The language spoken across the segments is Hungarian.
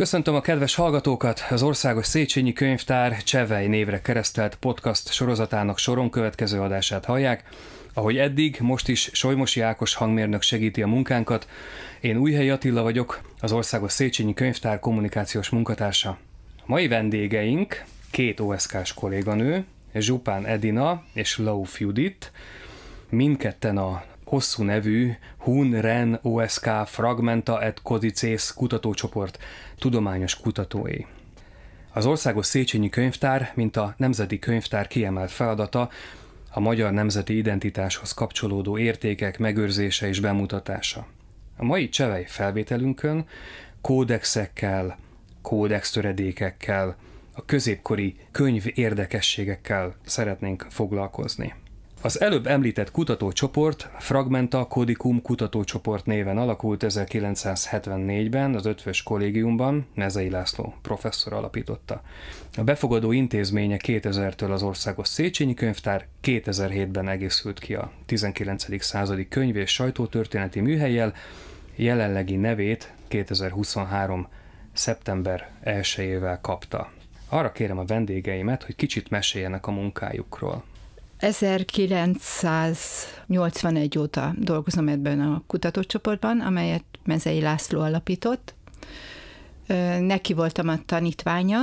Köszöntöm a kedves hallgatókat! Az Országos Széchenyi Könyvtár Csevej névre keresztelt podcast sorozatának soron következő adását hallják. Ahogy eddig, most is Solymosi Ákos hangmérnök segíti a munkánkat. Én Újhely Attila vagyok, az Országos Széchenyi Könyvtár kommunikációs munkatársa. Mai vendégeink két OSK-s kolléganő, Zsupán Edina és Lauf Judit, mindketten a hosszú nevű Hun Ren OSK Fragmenta et Codices kutatócsoport tudományos kutatói. Az Országos Széchenyi Könyvtár, mint a Nemzeti Könyvtár kiemelt feladata, a magyar nemzeti identitáshoz kapcsolódó értékek megőrzése és bemutatása. A mai csevei felvételünkön kódexekkel, kódextöredékekkel, a középkori könyv érdekességekkel szeretnénk foglalkozni. Az előbb említett kutatócsoport Fragmenta Codicum kutatócsoport néven alakult 1974-ben az Ötvös Kollégiumban, Nezei László professzor alapította. A befogadó intézménye 2000-től az Országos Széchenyi Könyvtár, 2007-ben egészült ki a 19. századi könyv és sajtótörténeti műhelyjel, jelenlegi nevét 2023. szeptember 1-ével kapta. Arra kérem a vendégeimet, hogy kicsit meséljenek a munkájukról. 1981 óta dolgozom ebben a kutatócsoportban, amelyet Mezei László alapított. Neki voltam a tanítványa,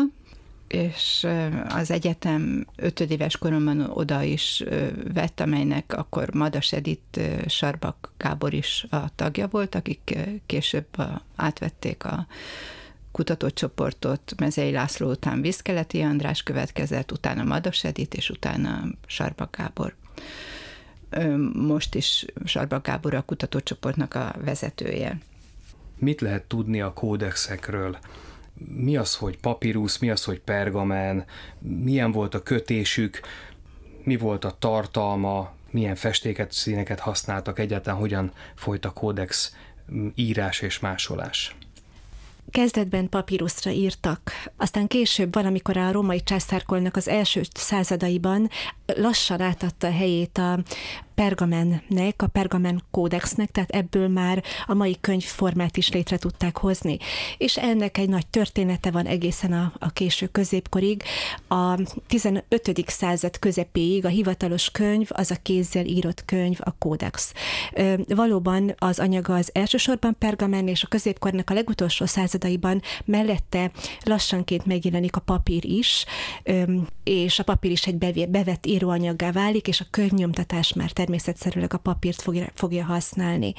és az egyetem ötödéves koromban oda is vett, amelynek akkor Madas Edith Sarbak Gábor is a tagja volt, akik később átvették a kutatócsoportot Mezei László után Viszkeleti András következett, utána Mados Edith, és utána Sarba Gábor. Most is Sarba Gábor a kutatócsoportnak a vezetője. Mit lehet tudni a kódexekről? Mi az, hogy papírusz, mi az, hogy pergamen, milyen volt a kötésük, mi volt a tartalma, milyen festéket, színeket használtak, egyáltalán hogyan folyt a kódex írás és másolás. Kezdetben papíruszra írtak, aztán később valamikor a római császárkolnak az első századaiban lassan átadta helyét a, pergamennek, a pergamen kódexnek, tehát ebből már a mai könyvformát is létre tudták hozni. És ennek egy nagy története van egészen a, a késő középkorig. A 15. század közepéig a hivatalos könyv az a kézzel írott könyv, a kódex. Valóban az anyaga az elsősorban pergamen, és a középkornak a legutolsó századaiban mellette lassanként megjelenik a papír is, és a papír is egy bevett íróanyaggá válik, és a könyvnyomtatás már terjed természetszerűleg a papírt fogja használni.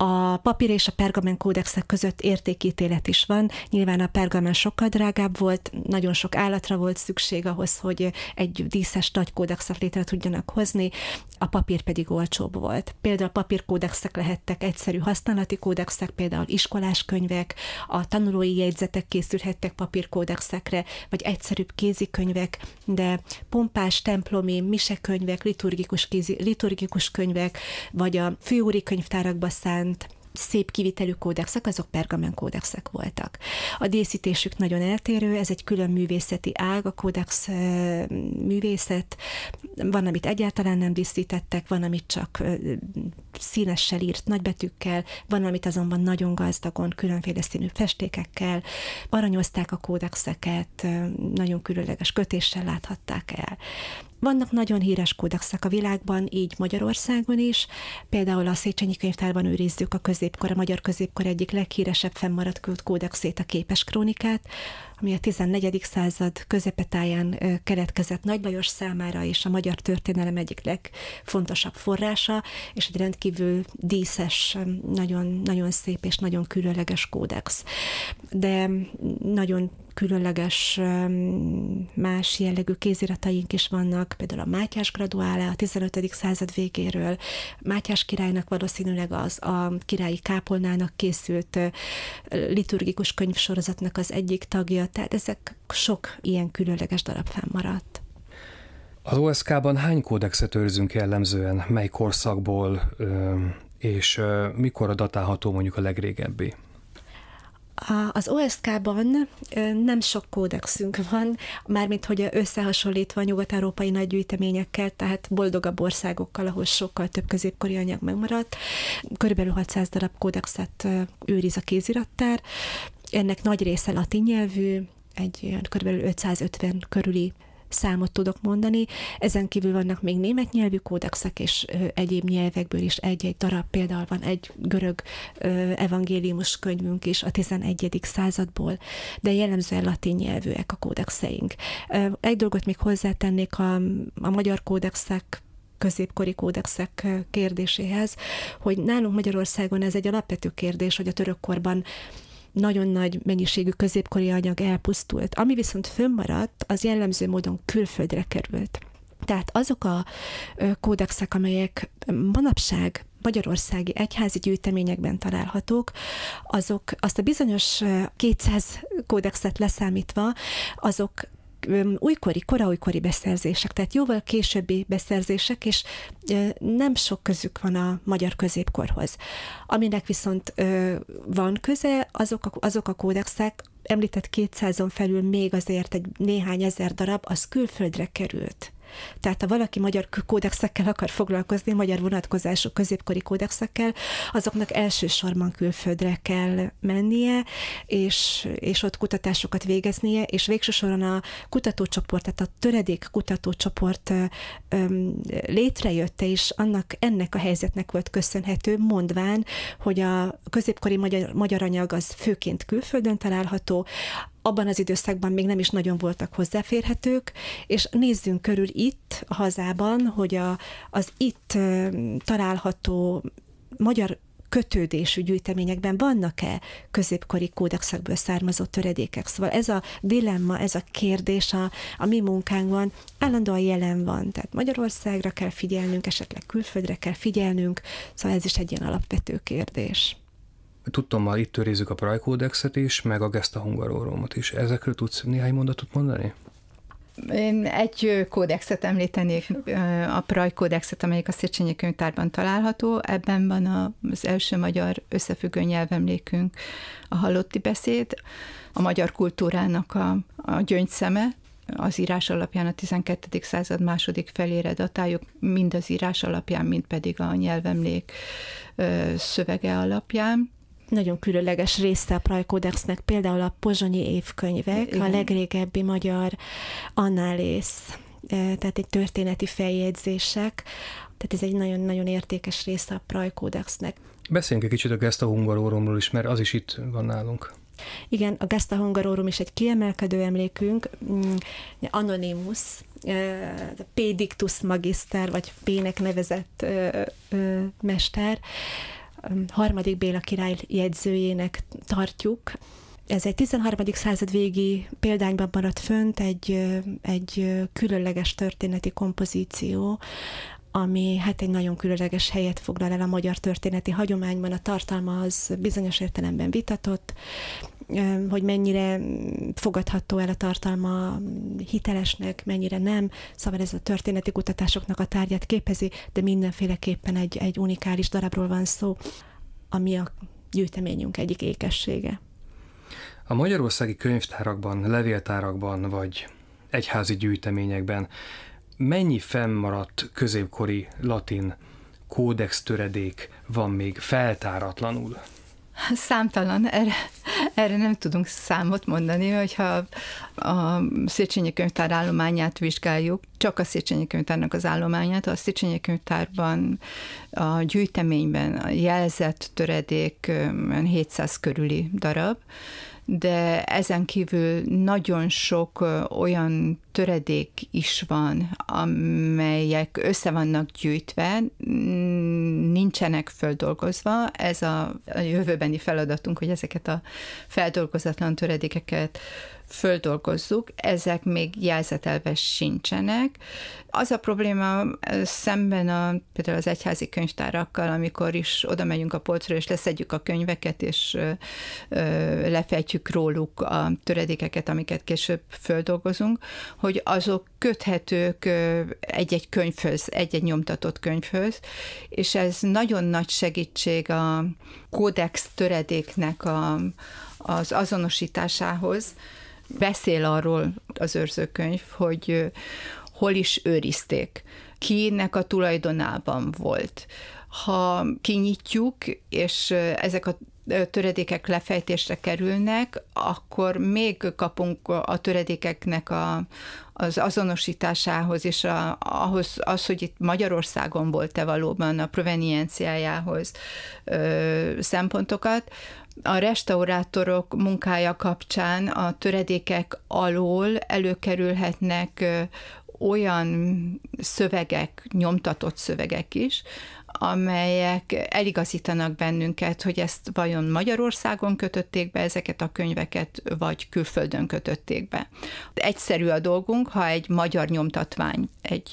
A papír és a pergamen kódexek között értékítélet is van. Nyilván a pergamen sokkal drágább volt, nagyon sok állatra volt szükség ahhoz, hogy egy díszes nagy kódexet létre tudjanak hozni, a papír pedig olcsóbb volt. Például a papírkódexek lehettek egyszerű használati kódexek, például iskolás könyvek, a tanulói jegyzetek készülhettek papírkódexekre, vagy egyszerűbb kézikönyvek, de pompás templomi, misekönyvek, liturgikus, kézi, liturgikus könyvek, vagy a főúri könyvtárakba szánt viszont szép kivitelű kódexek, azok pergamen kódexek voltak. A díszítésük nagyon eltérő, ez egy külön művészeti ág, a kódex művészet, van, amit egyáltalán nem díszítettek, van, amit csak színessel írt nagybetűkkel, van, amit azonban nagyon gazdagon, különféle színű festékekkel, aranyozták a kódexeket, nagyon különleges kötéssel láthatták el. Vannak nagyon híres kódexek a világban, így Magyarországon is. Például a Széchenyi könyvtárban őrizzük a középkor, a magyar középkor egyik leghíresebb fennmaradt kódexét, a képes krónikát, ami a 14. század közepetáján keletkezett Nagy Lajos számára és a magyar történelem egyik legfontosabb forrása, és egy rendkívül díszes, nagyon, nagyon szép és nagyon különleges kódex. De nagyon különleges más jellegű kézirataink is vannak, például a Mátyás graduálá a 15. század végéről, Mátyás királynak valószínűleg az a királyi kápolnának készült liturgikus könyvsorozatnak az egyik tagja, tehát ezek sok ilyen különleges darab fennmaradt. Az OSK-ban hány kódexet őrzünk jellemzően, mely korszakból, és mikor a datálható mondjuk a legrégebbi? Az OSK-ban nem sok kódexünk van, mármint hogy összehasonlítva a nyugat-európai nagy tehát boldogabb országokkal, ahol sokkal több középkori anyag megmaradt. Körülbelül 600 darab kódexet őriz a kézirattár, ennek nagy része latin nyelvű, egy olyan kb. 550 körüli számot tudok mondani. Ezen kívül vannak még német nyelvű kódexek, és ö, egyéb nyelvekből is egy-egy darab. Például van egy görög ö, evangéliumus könyvünk is a 11. századból, de jellemzően latin nyelvűek a kódexeink. Ö, egy dolgot még hozzátennék a, a magyar kódexek középkori kódexek kérdéséhez, hogy nálunk Magyarországon ez egy alapvető kérdés, hogy a török korban nagyon nagy mennyiségű középkori anyag elpusztult. Ami viszont fönnmaradt, az jellemző módon külföldre került. Tehát azok a kódexek, amelyek manapság magyarországi egyházi gyűjteményekben találhatók, azok azt a bizonyos 200 kódexet leszámítva, azok újkori, koraújkori beszerzések, tehát jóval későbbi beszerzések, és nem sok közük van a magyar középkorhoz. Aminek viszont van köze, azok a, azok a kódexek, említett 200-on felül még azért egy néhány ezer darab, az külföldre került. Tehát ha valaki magyar kódexekkel akar foglalkozni, magyar vonatkozású középkori kódexekkel, azoknak elsősorban külföldre kell mennie, és, és ott kutatásokat végeznie, és végső soron a kutatócsoport, tehát a töredék kutatócsoport öm, létrejötte, és annak, ennek a helyzetnek volt köszönhető, mondván, hogy a középkori magyar, magyar anyag az főként külföldön található, abban az időszakban még nem is nagyon voltak hozzáférhetők, és nézzünk körül itt, a hazában, hogy a, az itt található magyar kötődésű gyűjteményekben vannak-e középkori kódexekből származó töredékek? Szóval ez a dilemma, ez a kérdés a, a mi munkánkban állandóan jelen van. Tehát Magyarországra kell figyelnünk, esetleg külföldre kell figyelnünk, szóval ez is egy ilyen alapvető kérdés tudtommal itt őrizzük a Prajkódexet is, meg a Gesta Hungarorumot is. Ezekről tudsz néhány mondatot mondani? Én egy kódexet említenék, a Praj kódexet, amelyik a Széchenyi könyvtárban található. Ebben van az első magyar összefüggő nyelvemlékünk, a halotti beszéd, a magyar kultúrának a, a gyöngyszeme, az írás alapján a 12. század második felére datáljuk, mind az írás alapján, mind pedig a nyelvemlék szövege alapján nagyon különleges része a Prajkódexnek, például a pozsonyi évkönyvek, Igen. a legrégebbi magyar annálész, eh, tehát egy történeti feljegyzések, tehát ez egy nagyon-nagyon értékes része a Prajkódexnek. Beszéljünk egy kicsit a Gesta Hungarorumról is, mert az is itt van nálunk. Igen, a Gesta Hungarorum is egy kiemelkedő emlékünk, mm, Anonymous, eh, Pédiktus Magister, vagy pének nevezett eh, mester, harmadik Béla király jegyzőjének tartjuk. Ez egy 13. század végi példányban maradt fönt egy, egy különleges történeti kompozíció, ami hát egy nagyon különleges helyet foglal el a magyar történeti hagyományban. A tartalma az bizonyos értelemben vitatott, hogy mennyire fogadható el a tartalma hitelesnek, mennyire nem. Szóval ez a történeti kutatásoknak a tárgyát képezi, de mindenféleképpen egy, egy unikális darabról van szó, ami a gyűjteményünk egyik ékessége. A magyarországi könyvtárakban, levéltárakban vagy egyházi gyűjteményekben mennyi fennmaradt középkori latin kódex töredék van még feltáratlanul? Számtalan, erre, erre nem tudunk számot mondani, hogyha a Széchenyi Könyvtár állományát vizsgáljuk, csak a Széchenyi Könyvtárnak az állományát, a Széchenyi Könyvtárban a gyűjteményben a jelzett töredék 700 körüli darab, de ezen kívül nagyon sok olyan töredék is van, amelyek össze vannak gyűjtve, nincsenek földolgozva. Ez a, a jövőbeni feladatunk, hogy ezeket a feldolgozatlan töredékeket földolgozzuk, ezek még jelzetelve sincsenek. Az a probléma szemben a, például az egyházi könyvtárakkal, amikor is oda megyünk a polcra, és leszedjük a könyveket, és ö, lefejtjük róluk a töredékeket, amiket később földolgozunk, hogy azok köthetők egy-egy könyvhöz, egy-egy nyomtatott könyvhöz, és ez nagyon nagy segítség a kódex töredéknek a, az azonosításához, beszél arról az őrzőkönyv, hogy hol is őrizték, kinek a tulajdonában volt. Ha kinyitjuk, és ezek a töredékek lefejtésre kerülnek, akkor még kapunk a töredékeknek a, az azonosításához, és a, ahhoz, az, hogy itt Magyarországon volt-e valóban a provenienciájához ö, szempontokat, a restaurátorok munkája kapcsán a töredékek alól előkerülhetnek olyan szövegek, nyomtatott szövegek is, amelyek eligazítanak bennünket, hogy ezt vajon Magyarországon kötötték be ezeket a könyveket, vagy külföldön kötötték be. Egyszerű a dolgunk, ha egy magyar nyomtatvány, egy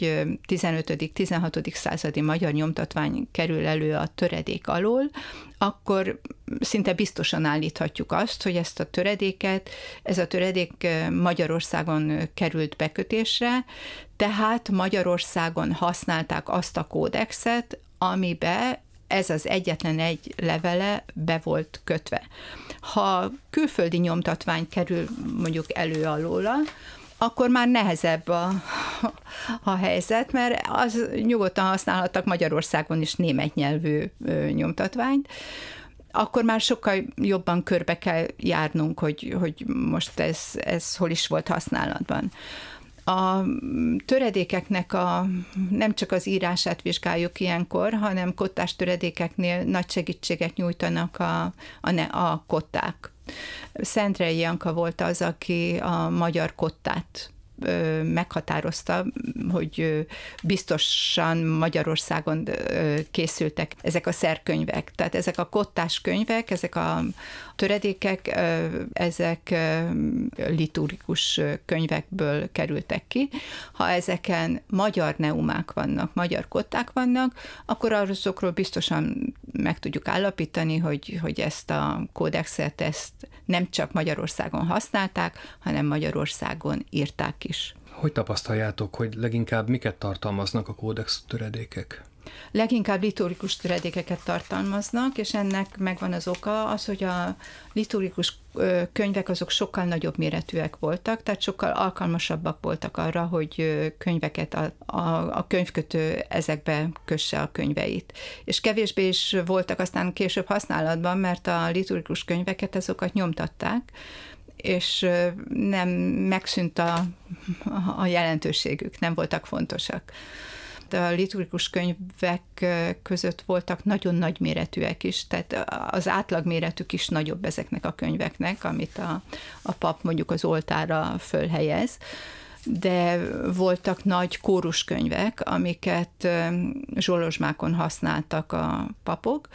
15.-16. századi magyar nyomtatvány kerül elő a töredék alól, akkor szinte biztosan állíthatjuk azt, hogy ezt a töredéket, ez a töredék Magyarországon került bekötésre, tehát Magyarországon használták azt a kódexet, amibe ez az egyetlen egy levele be volt kötve. Ha külföldi nyomtatvány kerül mondjuk elő alóla, akkor már nehezebb a, a helyzet, mert az nyugodtan használhattak Magyarországon is német nyelvű nyomtatványt, akkor már sokkal jobban körbe kell járnunk, hogy, hogy most ez, ez hol is volt használatban. A töredékeknek a, nem csak az írását vizsgáljuk ilyenkor, hanem kottás töredékeknél nagy segítséget nyújtanak a, a, ne, a kották Szentrei Janka volt az, aki a magyar kottát meghatározta, hogy biztosan Magyarországon készültek ezek a szerkönyvek. Tehát ezek a kottás könyvek, ezek a töredékek, ezek liturgikus könyvekből kerültek ki. Ha ezeken magyar neumák vannak, magyar kották vannak, akkor azokról biztosan meg tudjuk állapítani, hogy, hogy ezt a kódexet, ezt nem csak Magyarországon használták, hanem Magyarországon írták is. Hogy tapasztaljátok, hogy leginkább miket tartalmaznak a kódex töredékek? leginkább liturgikus töredékeket tartalmaznak, és ennek megvan az oka az, hogy a liturgikus könyvek azok sokkal nagyobb méretűek voltak, tehát sokkal alkalmasabbak voltak arra, hogy könyveket a, a, a könyvkötő ezekbe kösse a könyveit. És kevésbé is voltak aztán később használatban, mert a liturgikus könyveket azokat nyomtatták, és nem megszűnt a, a jelentőségük, nem voltak fontosak a liturgikus könyvek között voltak nagyon nagy méretűek is, tehát az átlag méretük is nagyobb ezeknek a könyveknek, amit a, a pap mondjuk az oltára fölhelyez de voltak nagy kóruskönyvek, amiket zsolozsmákon használtak a papok.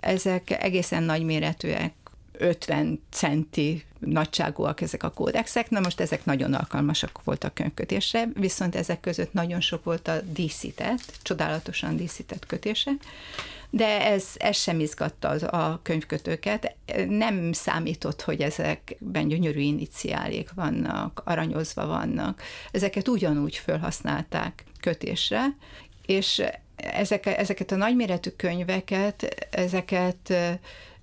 Ezek egészen nagyméretűek. 50 centi nagyságúak ezek a kódexek, na most ezek nagyon alkalmasak voltak könyvkötésre, viszont ezek között nagyon sok volt a díszített, csodálatosan díszített kötése, de ez, ez sem izgatta az, a könyvkötőket. Nem számított, hogy ezekben gyönyörű iniciálék vannak, aranyozva vannak. Ezeket ugyanúgy felhasználták kötésre, és ezek, ezeket a nagyméretű könyveket, ezeket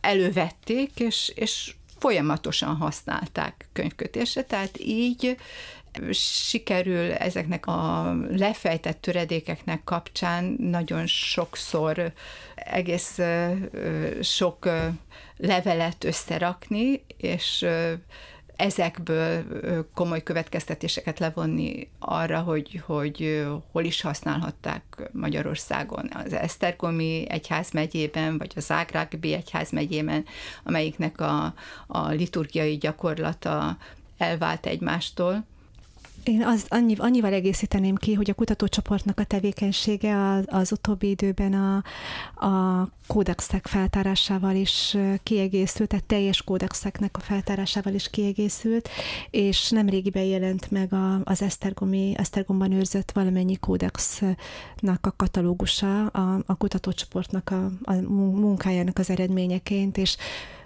elővették, és, és folyamatosan használták könyvkötésre, tehát így eh, sikerül ezeknek a lefejtett töredékeknek kapcsán nagyon sokszor egész eh, sok eh, levelet összerakni, és ezekből komoly következtetéseket levonni arra, hogy, hogy hol is használhatták Magyarországon. Az Esztergomi egyházmegyében, vagy a Zágrágbi egyházmegyében, amelyiknek a, a liturgiai gyakorlata elvált egymástól én az annyi, annyival egészíteném ki, hogy a kutatócsoportnak a tevékenysége az, az utóbbi időben a, a kódexek feltárásával is kiegészült, tehát teljes kódexeknek a feltárásával is kiegészült, és nemrégiben jelent meg a, az Esztergomi, Esztergomban őrzött valamennyi kódexnak a katalógusa a, a kutatócsoportnak a, a munkájának az eredményeként, és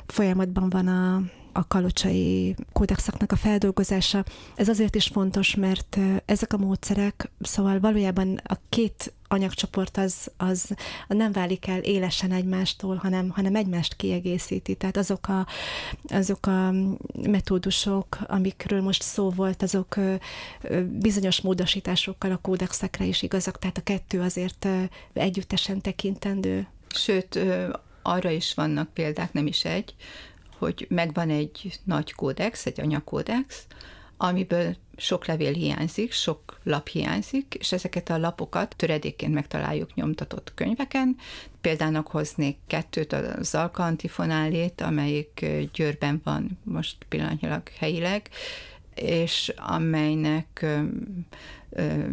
folyamatban van a a kalocsai kódexaknak a feldolgozása. Ez azért is fontos, mert ezek a módszerek, szóval valójában a két anyagcsoport az, az nem válik el élesen egymástól, hanem, hanem egymást kiegészíti. Tehát azok a, azok a metódusok, amikről most szó volt, azok bizonyos módosításokkal a kódexekre is igazak, tehát a kettő azért együttesen tekintendő. Sőt, arra is vannak példák, nem is egy, hogy megvan egy nagy kódex, egy anyakódex, amiből sok levél hiányzik, sok lap hiányzik, és ezeket a lapokat töredékként megtaláljuk nyomtatott könyveken. Példának hoznék kettőt, az Alka Antifonálét, amelyik Győrben van most pillanatnyilag helyileg, és amelynek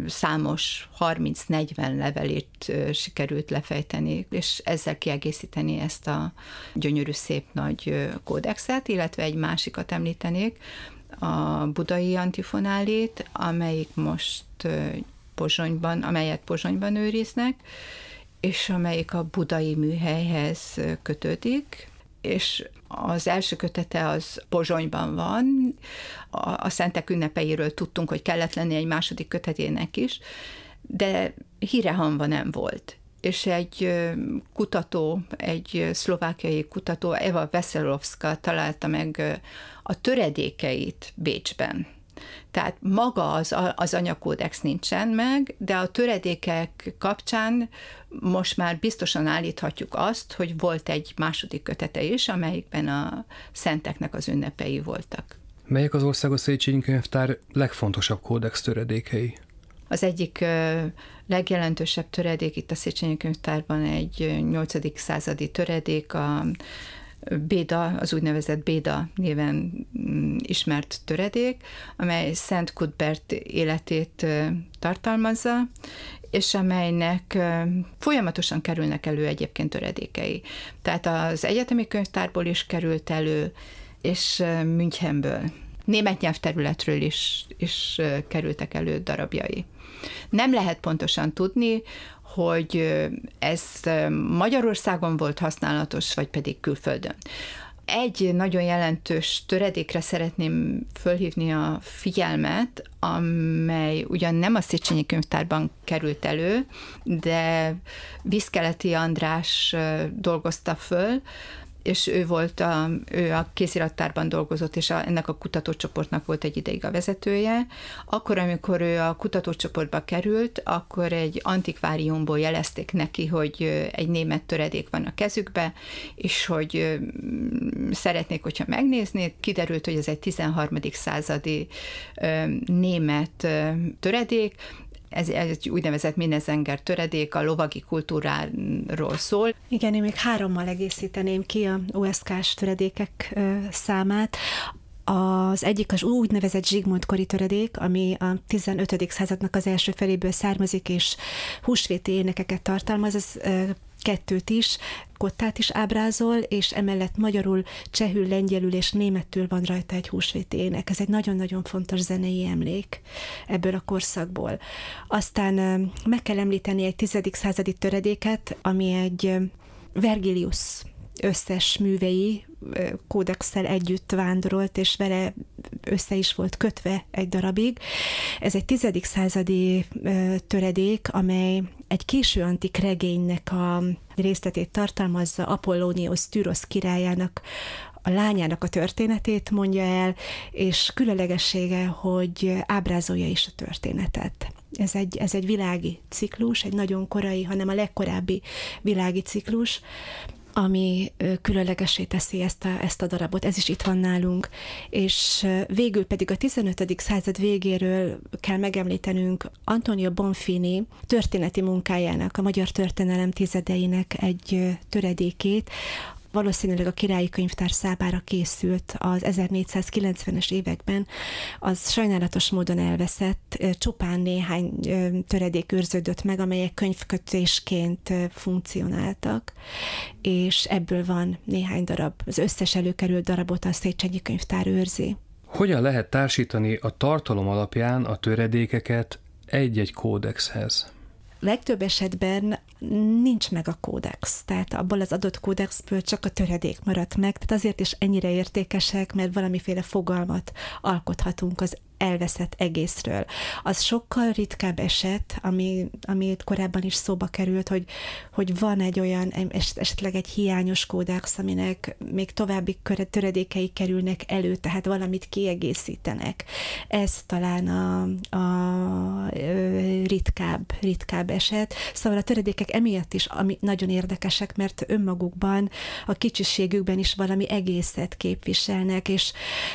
számos 30-40 levelét sikerült lefejteni, és ezzel kiegészíteni ezt a gyönyörű szép nagy kódexet, illetve egy másikat említenék, a budai antifonálét, amelyik most Pozsonyban, amelyet Pozsonyban őriznek, és amelyik a budai műhelyhez kötődik, és az első kötete az Pozsonyban van, a, a Szentek ünnepeiről tudtunk, hogy kellett lenni egy második kötetének is, de hírehamva nem volt és egy kutató, egy szlovákiai kutató, Eva Veselovska találta meg a töredékeit Bécsben tehát maga az, az anyakódex nincsen meg, de a töredékek kapcsán most már biztosan állíthatjuk azt, hogy volt egy második kötete is, amelyikben a szenteknek az ünnepei voltak. Melyek az Országos széchenyi Könyvtár legfontosabb kódex töredékei? Az egyik legjelentősebb töredék itt a Széchenyi Könyvtárban egy 8. századi töredék, a Béda, az úgynevezett Béda néven mm, ismert töredék, amely Szent Kudbert életét tartalmazza, és amelynek folyamatosan kerülnek elő egyébként töredékei. Tehát az egyetemi könyvtárból is került elő, és Münchenből. Német nyelvterületről is, is kerültek elő darabjai. Nem lehet pontosan tudni, hogy ez Magyarországon volt használatos, vagy pedig külföldön. Egy nagyon jelentős töredékre szeretném fölhívni a figyelmet, amely ugyan nem a Széchenyi könyvtárban került elő, de Viszkeleti András dolgozta föl, és ő volt a, ő a kézirattárban dolgozott, és a, ennek a kutatócsoportnak volt egy ideig a vezetője. Akkor, amikor ő a kutatócsoportba került, akkor egy antikváriumból jelezték neki, hogy egy német töredék van a kezükbe, és hogy szeretnék, hogyha megnézni. Kiderült, hogy ez egy 13. századi német töredék, ez egy úgynevezett minezenger töredék, a lovagi kultúráról szól. Igen, én még hárommal egészíteném ki a USK-s töredékek számát. Az egyik az úgynevezett Zsigmond-kori töredék, ami a 15. századnak az első feléből származik, és húsvéti énekeket tartalmaz, ez kettőt is, kottát is ábrázol, és emellett magyarul, csehül, lengyelül és németül van rajta egy húsvéti ének. Ez egy nagyon-nagyon fontos zenei emlék ebből a korszakból. Aztán meg kell említeni egy 10. századi töredéket, ami egy Vergilius összes művei kódexsel együtt vándorolt, és vele össze is volt kötve egy darabig. Ez egy tizedik századi töredék, amely egy késő antik regénynek a részletét tartalmazza, Apollónios Tűrosz királyának a lányának a történetét mondja el, és különlegessége, hogy ábrázolja is a történetet. Ez egy, ez egy világi ciklus, egy nagyon korai, hanem a legkorábbi világi ciklus, ami különlegesé teszi ezt a, ezt a darabot. Ez is itt van nálunk. És végül pedig a 15. század végéről kell megemlítenünk Antonio Bonfini történeti munkájának, a magyar történelem tizedeinek egy töredékét, valószínűleg a királyi könyvtár szábára készült az 1490-es években, az sajnálatos módon elveszett, csupán néhány töredék őrződött meg, amelyek könyvkötésként funkcionáltak, és ebből van néhány darab. Az összes előkerült darabot a Széchenyi könyvtár őrzi. Hogyan lehet társítani a tartalom alapján a töredékeket egy-egy kódexhez? legtöbb esetben nincs meg a kódex, tehát abból az adott kódexből csak a töredék maradt meg, tehát azért is ennyire értékesek, mert valamiféle fogalmat alkothatunk az elveszett egészről. Az sokkal ritkább eset, ami, ami itt korábban is szóba került, hogy, hogy van egy olyan, esetleg egy hiányos kódex, aminek még további töredékei kerülnek elő, tehát valamit kiegészítenek. Ez talán a, a ritkább, ritkább eset. Szóval a töredékek emiatt is ami nagyon érdekesek, mert önmagukban, a kicsiségükben is valami egészet képviselnek, és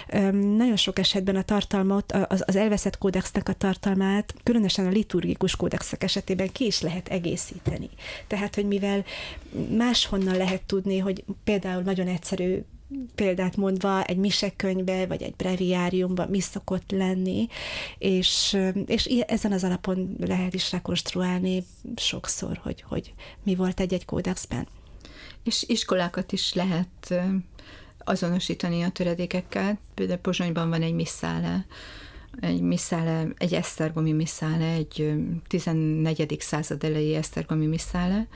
öm, nagyon sok esetben a tartalmat az, az elveszett kódexnek a tartalmát, különösen a liturgikus kódexek esetében ki is lehet egészíteni. Tehát, hogy mivel máshonnan lehet tudni, hogy például nagyon egyszerű példát mondva egy misekönyvbe, vagy egy breviáriumban mi szokott lenni, és, és ezen az alapon lehet is rekonstruálni sokszor, hogy, hogy mi volt egy-egy kódexben. És iskolákat is lehet azonosítani a töredékekkel. Például Pozsonyban van egy misszále, egy misszále, egy esztergomi misszále, egy 14. század elejé esztergomi misszále,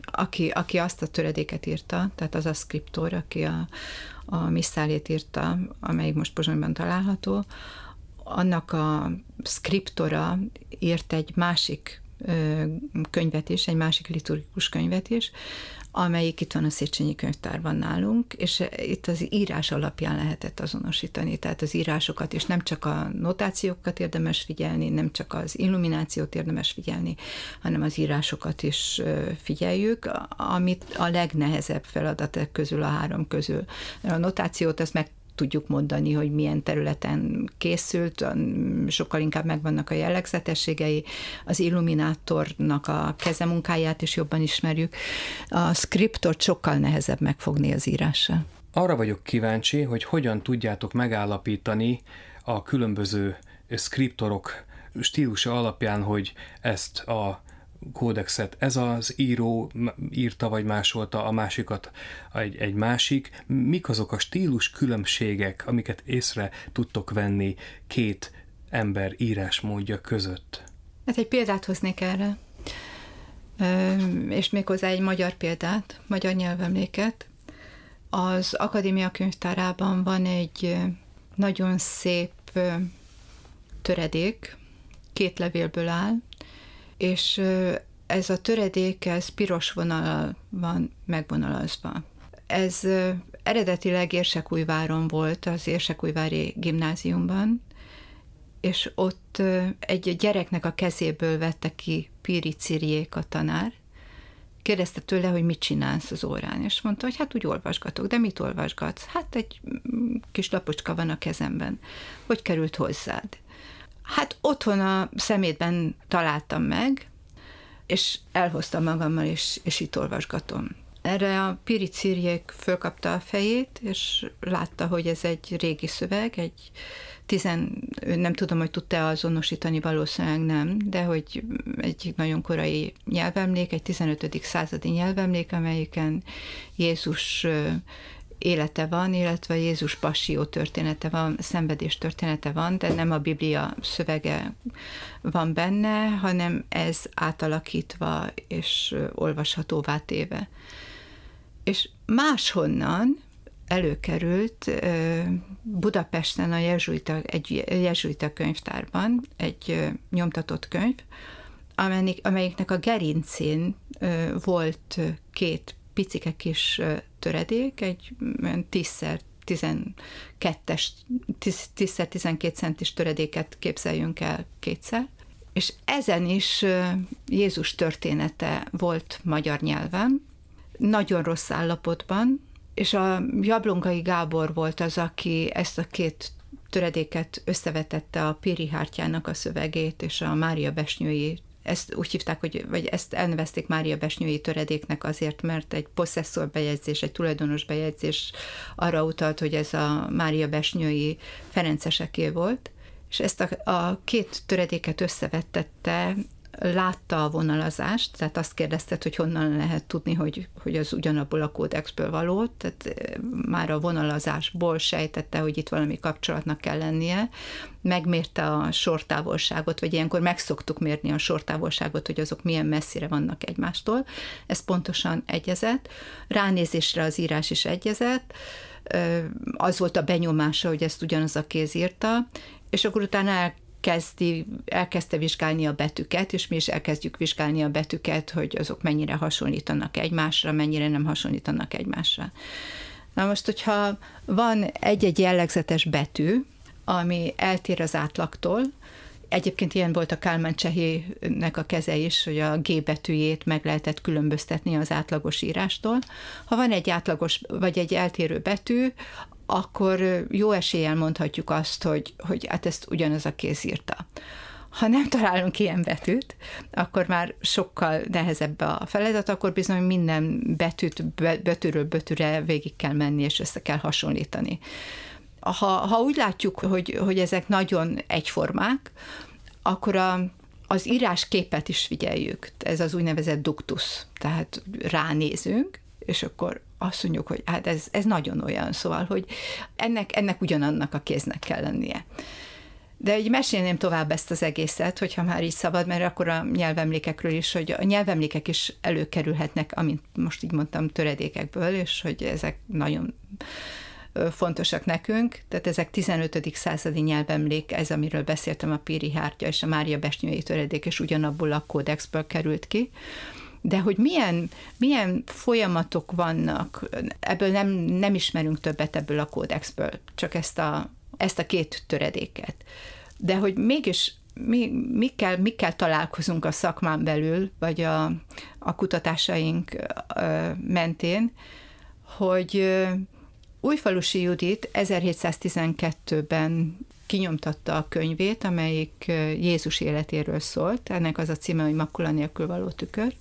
aki, aki azt a töredéket írta, tehát az a skriptor, aki a, a misszálét írta, amelyik most Pozsonyban található, annak a skriptora írt egy másik könyvet is, egy másik liturgikus könyvet is, amelyik itt van a Széchenyi könyvtárban nálunk, és itt az írás alapján lehetett azonosítani, tehát az írásokat, és nem csak a notációkat érdemes figyelni, nem csak az illuminációt érdemes figyelni, hanem az írásokat is figyeljük, amit a legnehezebb feladat e közül, a három közül. A notációt ezt meg tudjuk mondani, hogy milyen területen készült, sokkal inkább megvannak a jellegzetességei, az illuminátornak a kezemunkáját is jobban ismerjük. A skriptot sokkal nehezebb megfogni az írása. Arra vagyok kíváncsi, hogy hogyan tudjátok megállapítani a különböző skriptorok stílusa alapján, hogy ezt a kódexet ez az író írta vagy másolta, a másikat egy, egy másik. Mik azok a stílus különbségek, amiket észre tudtok venni két ember írásmódja között? Hát egy példát hoznék erre, Ö, és méghozzá egy magyar példát, magyar nyelvemléket. Az Akadémia könyvtárában van egy nagyon szép töredék, két levélből áll, és ez a töredék, ez piros vonalal van megvonalazva. Ez eredetileg Érsekújváron volt, az Érsekújvári gimnáziumban, és ott egy gyereknek a kezéből vette ki Piri Ciriék a tanár, kérdezte tőle, hogy mit csinálsz az órán, és mondta, hogy hát úgy olvasgatok, de mit olvasgatsz? Hát egy mm, kis lapocska van a kezemben. Hogy került hozzád? Hát otthon a szemétben találtam meg, és elhoztam magammal, és, és itt olvasgatom. Erre a Círjék fölkapta a fejét, és látta, hogy ez egy régi szöveg, egy tizen, nem tudom, hogy tudta azonosítani, valószínűleg nem, de hogy egy nagyon korai nyelvemlék, egy 15. századi nyelvemlék, amelyiken Jézus élete van, illetve Jézus passió története van, szenvedés története van, de nem a Biblia szövege van benne, hanem ez átalakítva és olvashatóvá téve. És máshonnan előkerült Budapesten a jezsuita, egy jezsuita könyvtárban egy nyomtatott könyv, amelyik, amelyiknek a gerincén volt két picike kis töredék, egy 10-szer 12-es, 10-12 centis töredéket képzeljünk el kétszer, és ezen is Jézus története volt magyar nyelven, nagyon rossz állapotban, és a Jablongai Gábor volt az, aki ezt a két töredéket összevetette a Piri hártyának a szövegét és a Mária Besnyői ezt úgy hívták, hogy, vagy ezt elnevezték Mária Besnyői töredéknek azért, mert egy possessor bejegyzés, egy tulajdonos bejegyzés arra utalt, hogy ez a Mária Besnyői Ferenceseké volt, és ezt a, a két töredéket összevettette látta a vonalazást, tehát azt kérdezted, hogy honnan lehet tudni, hogy, hogy az ugyanabból a kódexből való, tehát eh, már a vonalazásból sejtette, hogy itt valami kapcsolatnak kell lennie, megmérte a sortávolságot, vagy ilyenkor megszoktuk mérni a sortávolságot, hogy azok milyen messzire vannak egymástól, ez pontosan egyezett, ránézésre az írás is egyezett, eh, az volt a benyomása, hogy ezt ugyanaz a kéz írta, és akkor utána el elkezdi, elkezdte vizsgálni a betűket, és mi is elkezdjük vizsgálni a betűket, hogy azok mennyire hasonlítanak egymásra, mennyire nem hasonlítanak egymásra. Na most, hogyha van egy-egy jellegzetes betű, ami eltér az átlagtól, Egyébként ilyen volt a Kálmán Csehének a keze is, hogy a G betűjét meg lehetett különböztetni az átlagos írástól. Ha van egy átlagos, vagy egy eltérő betű, akkor jó eséllyel mondhatjuk azt, hogy, hogy hát ezt ugyanaz a kéz írta. Ha nem találunk ilyen betűt, akkor már sokkal nehezebb a feladat, akkor bizony minden betűt, betűről betűre végig kell menni, és össze kell hasonlítani. Ha, ha úgy látjuk, hogy, hogy ezek nagyon egyformák, akkor a, az írás képet is figyeljük. Ez az úgynevezett duktus, tehát ránézünk, és akkor azt mondjuk, hogy hát ez, ez nagyon olyan, szóval, hogy ennek, ennek ugyanannak a kéznek kell lennie. De így mesélném tovább ezt az egészet, hogyha már így szabad, mert akkor a nyelvemlékekről is, hogy a nyelvemlékek is előkerülhetnek, amint most így mondtam, töredékekből, és hogy ezek nagyon fontosak nekünk, tehát ezek 15. századi nyelvemlék, ez, amiről beszéltem, a Péri Hártya és a Mária Besnyői töredék, és ugyanabból a kódexből került ki de hogy milyen, milyen folyamatok vannak, ebből nem, nem ismerünk többet ebből a kódexből, csak ezt a, ezt a két töredéket. De hogy mégis mi, mikkel, mikkel találkozunk a szakmán belül, vagy a, a kutatásaink mentén, hogy Újfalusi Judit 1712-ben kinyomtatta a könyvét, amelyik Jézus életéről szólt. Ennek az a címe, hogy Makula nélkül való tükör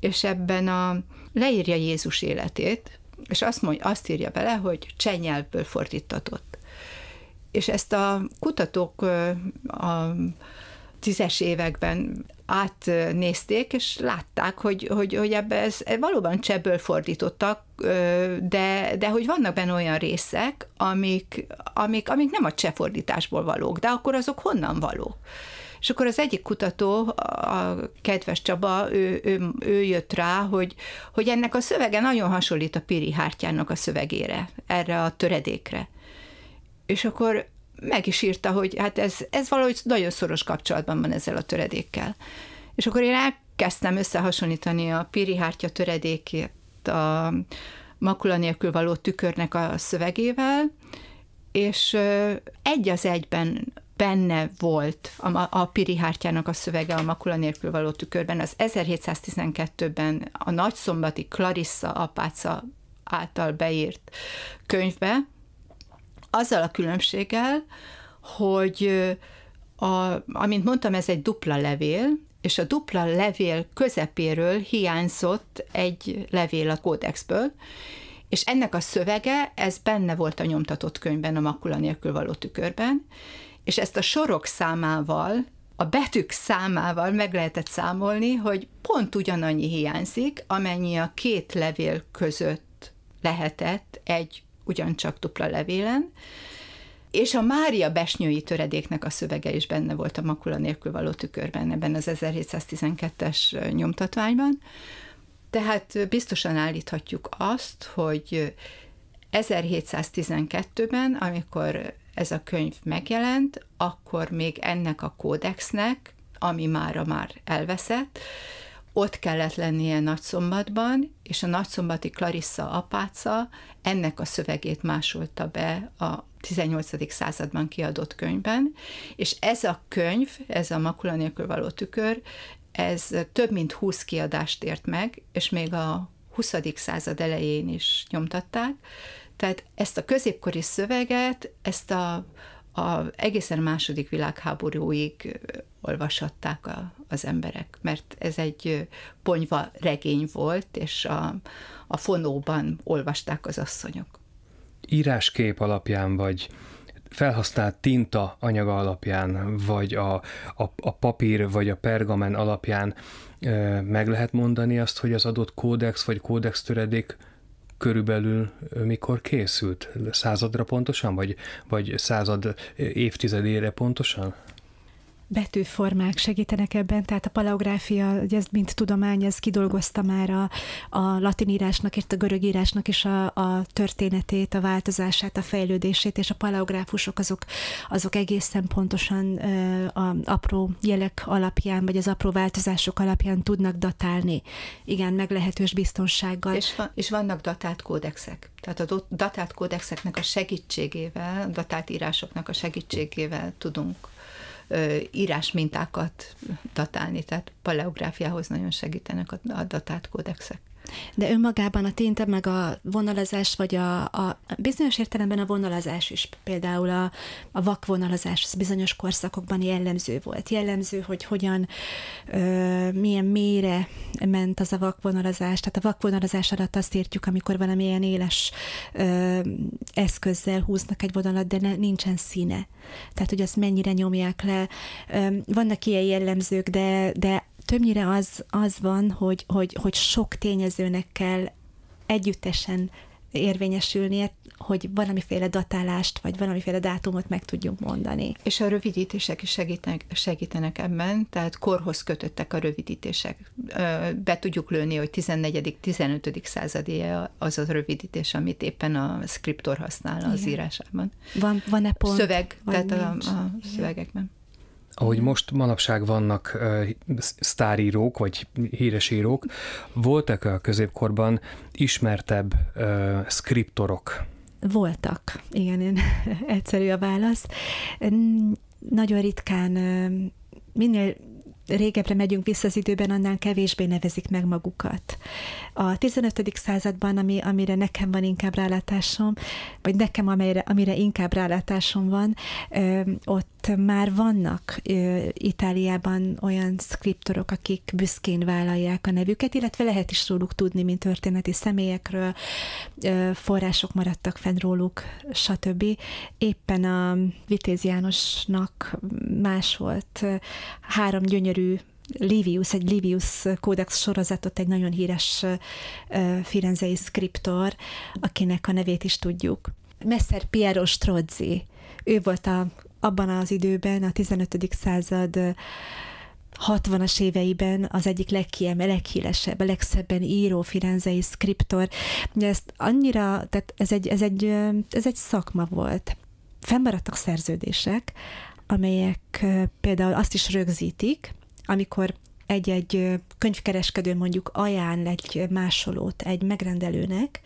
és ebben a leírja Jézus életét, és azt, mondja, azt írja bele, hogy csenyelvből fordítatott. És ezt a kutatók a tízes években átnézték, és látták, hogy, hogy, hogy ebbe ez valóban csebből fordítottak, de, de hogy vannak benne olyan részek, amik, amik, amik nem a cseh fordításból valók, de akkor azok honnan valók? És akkor az egyik kutató, a kedves Csaba, ő, ő, ő jött rá, hogy, hogy ennek a szövege nagyon hasonlít a Piri hártyának a szövegére, erre a töredékre. És akkor meg is írta, hogy hát ez, ez valahogy nagyon szoros kapcsolatban van ezzel a töredékkel. És akkor én elkezdtem összehasonlítani a Piri hártya töredékét a makula nélkül való tükörnek a szövegével, és egy az egyben benne volt a, a hártyának a szövege a makula nélkül való tükörben, az 1712-ben a nagyszombati Clarissa apáca által beírt könyvbe, azzal a különbséggel, hogy a, amint mondtam, ez egy dupla levél, és a dupla levél közepéről hiányzott egy levél a kódexből, és ennek a szövege, ez benne volt a nyomtatott könyvben, a makula nélkül való tükörben, és ezt a sorok számával, a betűk számával meg lehetett számolni, hogy pont ugyanannyi hiányzik, amennyi a két levél között lehetett egy ugyancsak dupla levélen, és a Mária Besnyői töredéknek a szövege is benne volt a makula nélkül való tükörben, ebben az 1712-es nyomtatványban. Tehát biztosan állíthatjuk azt, hogy 1712-ben, amikor ez a könyv megjelent, akkor még ennek a kódexnek, ami mára már elveszett, ott kellett lennie Nagyszombatban, és a nagyszombati Clarissa apáca ennek a szövegét másolta be a 18. században kiadott könyvben, és ez a könyv, ez a makula nélkül való tükör, ez több mint 20 kiadást ért meg, és még a 20. század elején is nyomtatták, tehát ezt a középkori szöveget, ezt a, a egészen második világháborúig olvashatták a, az emberek, mert ez egy ponyva regény volt, és a, a fonóban olvasták az asszonyok. Íráskép alapján vagy felhasznált tinta anyaga alapján, vagy a, a, a papír, vagy a pergamen alapján meg lehet mondani azt, hogy az adott kódex vagy kódex töredék körülbelül mikor készült? Századra pontosan, vagy, vagy század évtizedére pontosan? betűformák segítenek ebben, tehát a paleográfia, ugye ez mint tudomány, ez kidolgozta már a, a latinírásnak és a görögírásnak is a, a történetét, a változását, a fejlődését, és a paleográfusok azok, azok egészen pontosan ö, a apró jelek alapján, vagy az apró változások alapján tudnak datálni. Igen, meglehetős biztonsággal. És, van, és vannak datált kódexek. Tehát a datált kódexeknek a segítségével, a datált írásoknak a segítségével tudunk írásmintákat datálni, tehát paleográfiához nagyon segítenek a, datát datált kódexek. De önmagában a tinte meg a vonalazás, vagy a, a bizonyos értelemben a vonalazás is, például a, a vakvonalazás az bizonyos korszakokban jellemző volt. Jellemző, hogy hogyan, ö, milyen mélyre ment az a vakvonalazás. Tehát a vakvonalazás alatt azt értjük, amikor valamilyen éles ö, eszközzel húznak egy vonalat, de ne, nincsen színe. Tehát, hogy azt mennyire nyomják le. Ö, vannak ilyen jellemzők, de, de többnyire az, az van, hogy, hogy, hogy sok tényezőnek kell együttesen érvényesülnie, hogy valamiféle datálást, vagy valamiféle dátumot meg tudjunk mondani. És a rövidítések is segítenek, segítenek ebben, tehát korhoz kötöttek a rövidítések. Be tudjuk lőni, hogy 14.-15. századi az a rövidítés, amit éppen a skriptor használ az Igen. írásában. Van, van-e pont? Szöveg, tehát a, a szövegekben ahogy mhm. most manapság vannak uh, sztárírók, vagy híres írók, voltak a középkorban ismertebb uh, skriptorok? Voltak, igen, egyszerű a válasz. Nagyon ritkán minél régebbre megyünk vissza az időben, annál kevésbé nevezik meg magukat. A 15. században, ami, amire nekem van inkább rálátásom, vagy nekem, amire amire inkább rálátásom van, ö, ott már vannak ö, Itáliában olyan skriptorok, akik büszkén vállalják a nevüket, illetve lehet is róluk tudni, mint történeti személyekről, ö, források maradtak fenn róluk, stb. Éppen a Vitéz Jánosnak más volt három gyönyörű hírű Livius, egy Livius kódex sorozatot, egy nagyon híres firenzei skriptor, akinek a nevét is tudjuk. Messer Piero Strozzi. Ő volt a, abban az időben, a 15. század 60-as éveiben az egyik legkiemel, leghílesebb, a legszebben író firenzei skriptor. Ez ezt annyira, tehát ez egy, ez egy, ez egy szakma volt. Fennmaradtak szerződések, amelyek például azt is rögzítik, amikor egy-egy könyvkereskedő mondjuk ajánl egy másolót egy megrendelőnek,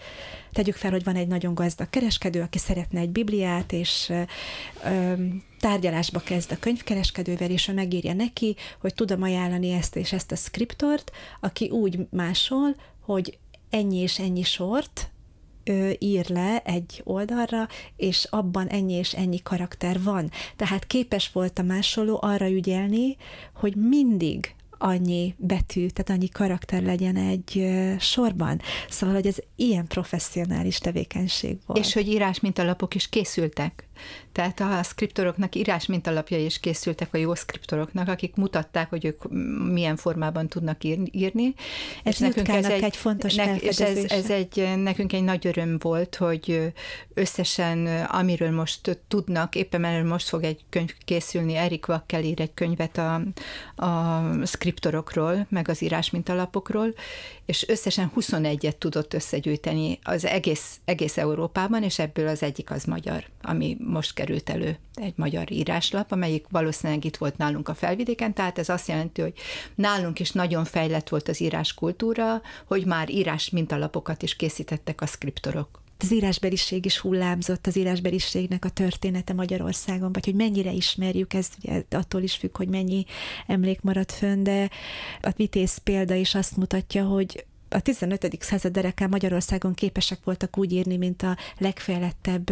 tegyük fel, hogy van egy nagyon gazdag kereskedő, aki szeretne egy bibliát, és ö, tárgyalásba kezd a könyvkereskedővel, és ő megírja neki, hogy tudom ajánlani ezt és ezt a skriptort, aki úgy másol, hogy ennyi és ennyi sort, ő ír le egy oldalra, és abban ennyi és ennyi karakter van. Tehát képes volt a másoló arra ügyelni, hogy mindig annyi betű, tehát annyi karakter legyen egy sorban. Szóval, hogy ez ilyen professzionális tevékenység volt. És hogy írás lapok is készültek? Tehát a skriptoroknak írás mintalapjai is készültek a jó skriptoroknak, akik mutatták, hogy ők milyen formában tudnak írni. Ez és nekünk ez egy, egy fontos nek, és ez, ez egy, nekünk egy nagy öröm volt, hogy összesen, amiről most tudnak, éppen mert most fog egy könyv készülni, Erik Vakkel ír egy könyvet a, a skriptorokról, meg az írás mintalapokról, és összesen 21-et tudott összegyűjteni az egész, egész Európában, és ebből az egyik az magyar, ami most került elő egy magyar íráslap, amelyik valószínűleg itt volt nálunk a felvidéken, tehát ez azt jelenti, hogy nálunk is nagyon fejlett volt az íráskultúra, hogy már írás mintalapokat is készítettek a skriptorok az írásbeliség is hullámzott, az írásbeliségnek a története Magyarországon, vagy hogy mennyire ismerjük, ez ugye attól is függ, hogy mennyi emlék maradt fönn, de a Vitéz példa is azt mutatja, hogy a 15. század derekán Magyarországon képesek voltak úgy írni, mint a legfejlettebb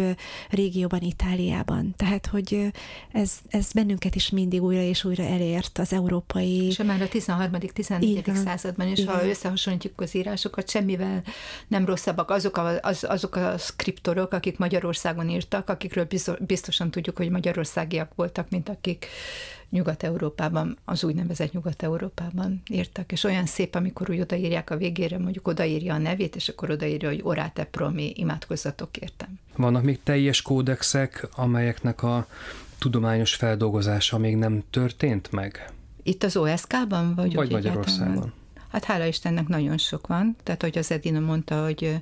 régióban, Itáliában. Tehát, hogy ez, ez bennünket is mindig újra és újra elért az európai... És már a 13. 14. Igen. században, és Igen. ha összehasonlítjuk az írásokat, semmivel nem rosszabbak azok a, az, azok a skriptorok, akik Magyarországon írtak, akikről biztosan tudjuk, hogy magyarországiak voltak, mint akik Nyugat-Európában, az úgynevezett Nyugat-Európában írtak, és olyan szép, amikor úgy odaírják a végére, mondjuk odaírja a nevét, és akkor odaírja, hogy oráte promi, imádkozzatok értem. Vannak még teljes kódexek, amelyeknek a tudományos feldolgozása még nem történt meg? Itt az OSK-ban? Vagy, vagy Magyarországon. Egyáltalán? Hát hála Istennek nagyon sok van, tehát hogy az Edina mondta, hogy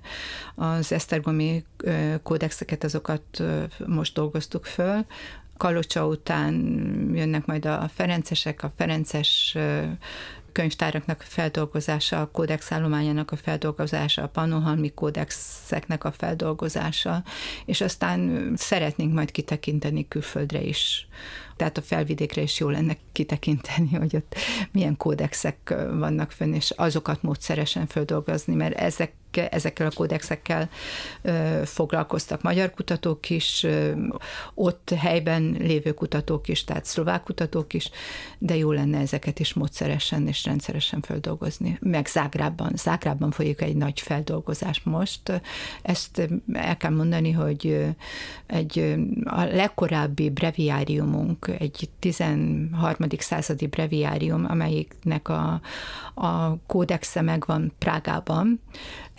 az esztergomi kódexeket azokat most dolgoztuk föl, Kalocsa után jönnek majd a ferencesek, a ferences könyvtáraknak a feldolgozása, a kódex állományának a feldolgozása, a panohalmi kódexeknek a feldolgozása, és aztán szeretnénk majd kitekinteni külföldre is. Tehát a felvidékre is jó lenne kitekinteni, hogy ott milyen kódexek vannak fönn, és azokat módszeresen feldolgozni, mert ezek ezekkel a kódexekkel foglalkoztak magyar kutatók is, ott helyben lévő kutatók is, tehát szlovák kutatók is, de jó lenne ezeket is módszeresen és rendszeresen feldolgozni. Meg Zágrában, Zágrában folyik egy nagy feldolgozás most. Ezt el kell mondani, hogy egy a legkorábbi breviáriumunk, egy 13. századi breviárium, amelyiknek a, a kódexe megvan Prágában,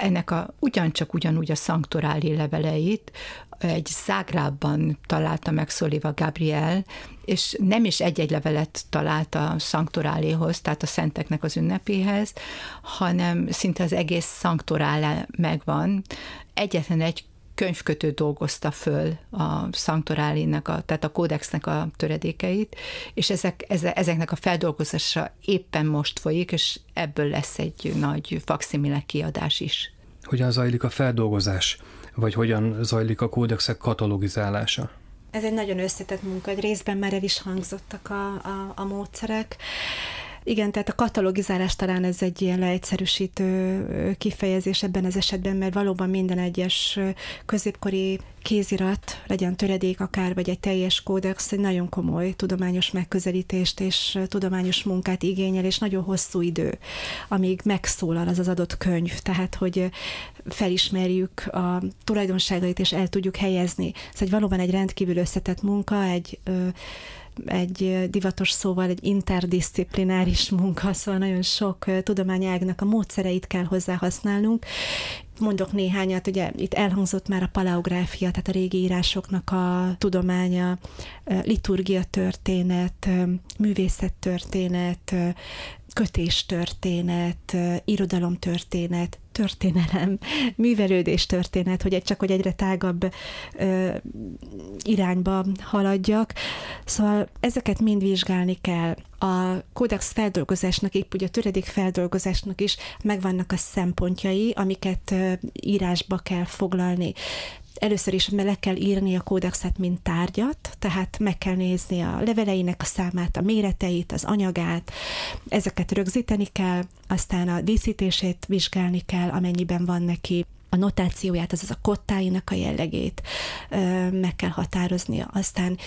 ennek a, ugyancsak ugyanúgy a szanktoráli leveleit egy Zágrában találta meg Szoliva Gabriel, és nem is egy-egy levelet talált a szanktoráléhoz, tehát a szenteknek az ünnepéhez, hanem szinte az egész szanktorále megvan. Egyetlen egy könyvkötő dolgozta föl a szanktorálinak, a, tehát a kódexnek a töredékeit, és ezek, ezeknek a feldolgozása éppen most folyik, és ebből lesz egy nagy faximile kiadás is. Hogyan zajlik a feldolgozás, vagy hogyan zajlik a kódexek katalogizálása? Ez egy nagyon összetett munka, részben már el is hangzottak a, a, a módszerek. Igen, tehát a katalogizálás talán ez egy ilyen leegyszerűsítő kifejezés ebben az esetben, mert valóban minden egyes középkori kézirat, legyen töredék akár, vagy egy teljes kódex, egy nagyon komoly tudományos megközelítést és tudományos munkát igényel, és nagyon hosszú idő, amíg megszólal az az adott könyv, tehát hogy felismerjük a tulajdonságait és el tudjuk helyezni. Ez szóval, egy valóban egy rendkívül összetett munka, egy ö, egy divatos szóval egy interdisziplináris munka, szóval nagyon sok tudományágnak a módszereit kell hozzá használnunk, mondok néhányat, ugye itt elhangzott már a paleográfia, tehát a régi írásoknak a tudománya, liturgia történet, történet, kötéstörténet, irodalomtörténet, történelem, művelődés történet, hogy egy, csak hogy egyre tágabb ö, irányba haladjak. Szóval ezeket mind vizsgálni kell. A kódex feldolgozásnak, épp ugye a töredék feldolgozásnak is megvannak a szempontjai, amiket ö, írásba kell foglalni először is le kell írni a kódexet, mint tárgyat, tehát meg kell nézni a leveleinek a számát, a méreteit, az anyagát, ezeket rögzíteni kell, aztán a díszítését vizsgálni kell, amennyiben van neki a notációját, azaz a kottáinak a jellegét meg kell határoznia. Aztán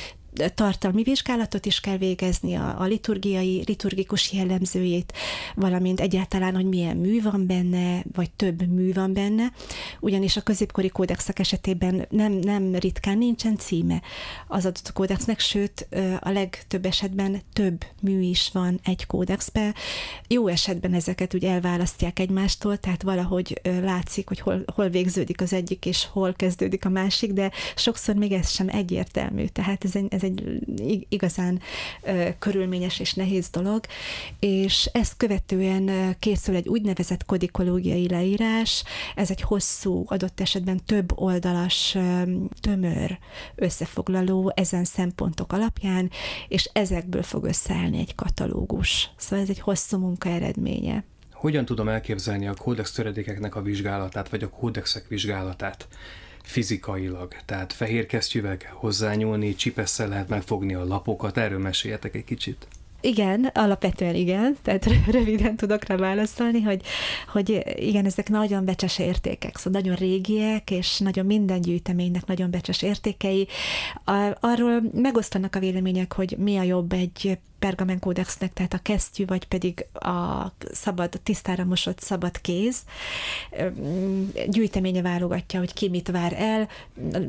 tartalmi vizsgálatot is kell végezni, a, a liturgiai, liturgikus jellemzőjét, valamint egyáltalán, hogy milyen mű van benne, vagy több mű van benne, ugyanis a középkori kódexek esetében nem, nem ritkán nincsen címe az adott kódexnek, sőt a legtöbb esetben több mű is van egy kódexben. Jó esetben ezeket úgy elválasztják egymástól, tehát valahogy látszik, hogy hol, hol végződik az egyik, és hol kezdődik a másik, de sokszor még ez sem egyértelmű, tehát ez egy, ez ez egy igazán körülményes és nehéz dolog, és ezt követően készül egy úgynevezett kodikológiai leírás, ez egy hosszú, adott esetben több oldalas tömör összefoglaló ezen szempontok alapján, és ezekből fog összeállni egy katalógus. Szóval ez egy hosszú munka eredménye hogyan tudom elképzelni a kódex töredékeknek a vizsgálatát, vagy a kódexek vizsgálatát? fizikailag. Tehát fehér kesztyűvel kell hozzányúlni, csipesszel lehet megfogni a lapokat, erről meséljetek egy kicsit. Igen, alapvetően igen, tehát röviden tudok rá válaszolni, hogy, hogy igen, ezek nagyon becses értékek, szóval nagyon régiek, és nagyon minden gyűjteménynek nagyon becses értékei. Arról megosztanak a vélemények, hogy mi a jobb egy pergamen kódexnek, tehát a kesztyű, vagy pedig a szabad, tisztára mosott szabad kéz. Gyűjteménye válogatja, hogy ki mit vár el.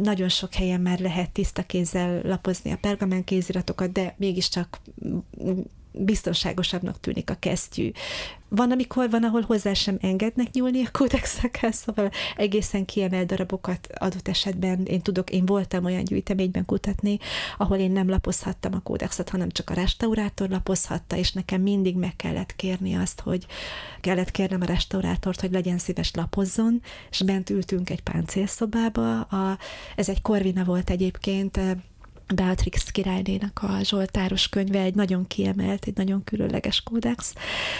Nagyon sok helyen már lehet tiszta kézzel lapozni a pergamen kéziratokat, de mégiscsak biztonságosabbnak tűnik a kesztyű. Van, amikor van, ahol hozzá sem engednek nyúlni a kódexekhez, szóval egészen kiemelt darabokat adott esetben én tudok, én voltam olyan gyűjteményben kutatni, ahol én nem lapozhattam a kódexet, hanem csak a restaurátor lapozhatta, és nekem mindig meg kellett kérni azt, hogy kellett kérnem a restaurátort, hogy legyen szíves lapozzon, és bent ültünk egy páncélszobába, a, ez egy korvina volt egyébként, Beatrix királynének a Zsoltáros könyve egy nagyon kiemelt, egy nagyon különleges kódex,